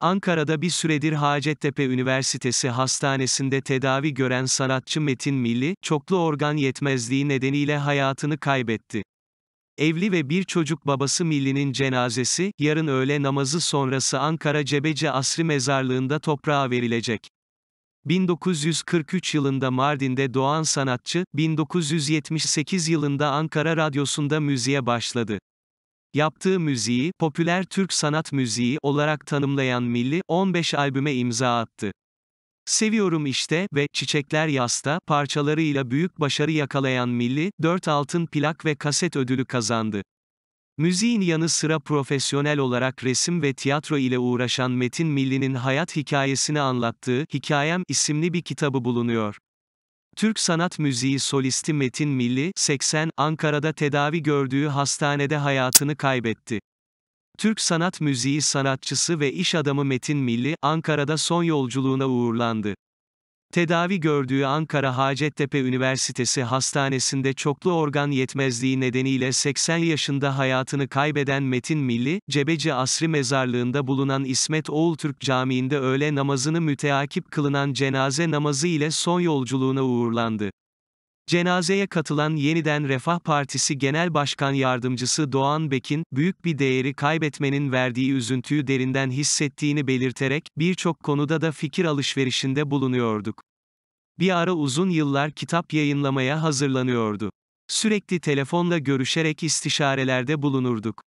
Ankara'da bir süredir Hacettepe Üniversitesi Hastanesi'nde tedavi gören sanatçı Metin Milli, çoklu organ yetmezliği nedeniyle hayatını kaybetti. Evli ve bir çocuk babası Milli'nin cenazesi, yarın öğle namazı sonrası Ankara Cebeci Asri Mezarlığı'nda toprağa verilecek. 1943 yılında Mardin'de doğan sanatçı, 1978 yılında Ankara Radyosu'nda müziğe başladı. Yaptığı müziği, popüler Türk sanat müziği olarak tanımlayan Milli, 15 albüme imza attı. Seviyorum işte ve Çiçekler Yasta parçalarıyla büyük başarı yakalayan Milli, 4 altın plak ve kaset ödülü kazandı. Müziğin yanı sıra profesyonel olarak resim ve tiyatro ile uğraşan Metin Milli'nin hayat hikayesini anlattığı Hikayem isimli bir kitabı bulunuyor. Türk sanat müziği solisti Metin Milli, 80, Ankara'da tedavi gördüğü hastanede hayatını kaybetti. Türk sanat müziği sanatçısı ve iş adamı Metin Milli, Ankara'da son yolculuğuna uğurlandı. Tedavi gördüğü Ankara Hacettepe Üniversitesi Hastanesi'nde çoklu organ yetmezliği nedeniyle 80 yaşında hayatını kaybeden Metin Milli, Cebeci Asri Mezarlığı'nda bulunan İsmet Oğultürk Camii'nde öğle namazını müteakip kılınan cenaze namazı ile son yolculuğuna uğurlandı. Cenazeye katılan Yeniden Refah Partisi Genel Başkan Yardımcısı Doğan Bekin, büyük bir değeri kaybetmenin verdiği üzüntüyü derinden hissettiğini belirterek, birçok konuda da fikir alışverişinde bulunuyorduk bir ara uzun yıllar kitap yayınlamaya hazırlanıyordu. Sürekli telefonla görüşerek istişarelerde bulunurduk.